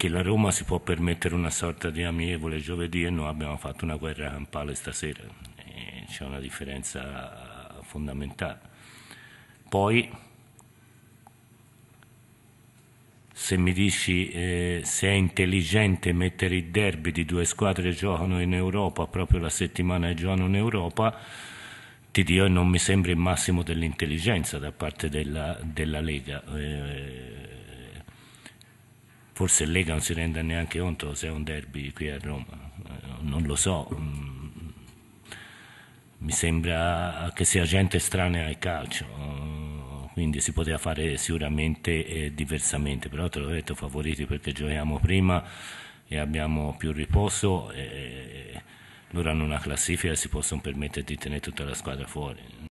che la Roma si può permettere una sorta di amievole giovedì e noi abbiamo fatto una guerra campale stasera. E c'è una differenza fondamentale. Poi, se mi dici eh, se è intelligente mettere il derby di due squadre che giocano in Europa proprio la settimana che giocano in Europa, ti dico che non mi sembra il massimo dell'intelligenza da parte della, della Lega. Eh, forse Lega non si rende neanche conto se è un derby qui a Roma, eh, non lo so. Mm, mi sembra che sia gente strana al calcio, eh, quindi si poteva fare sicuramente eh, diversamente, però te l'ho detto favoriti perché giochiamo prima e abbiamo più riposo, loro hanno una classifica e si possono permettere di tenere tutta la squadra fuori.